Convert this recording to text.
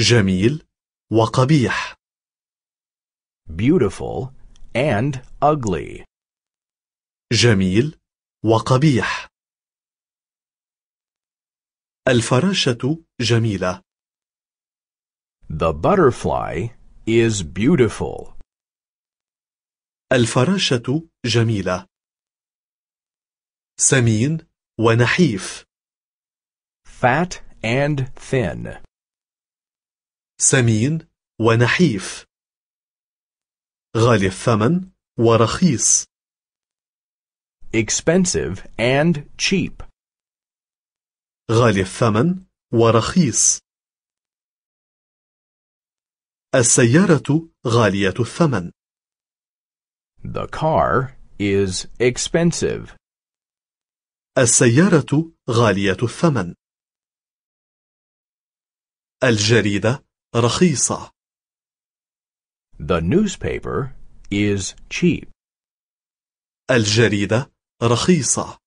جميل وقبيح beautiful and ugly جميل وقبيح الفراشة جميلة The butterfly is beautiful. الفراشة جميلة. سمين ونحيف. Fat and thin. سمين ونحيف غالي الثمن ورخيص expensive and cheap غالي الثمن ورخيص السيارة غالية الثمن The car is expensive. السيارة غالية الثمن. الجريدة رخيصة. The newspaper is cheap. الجريدة رخيصة.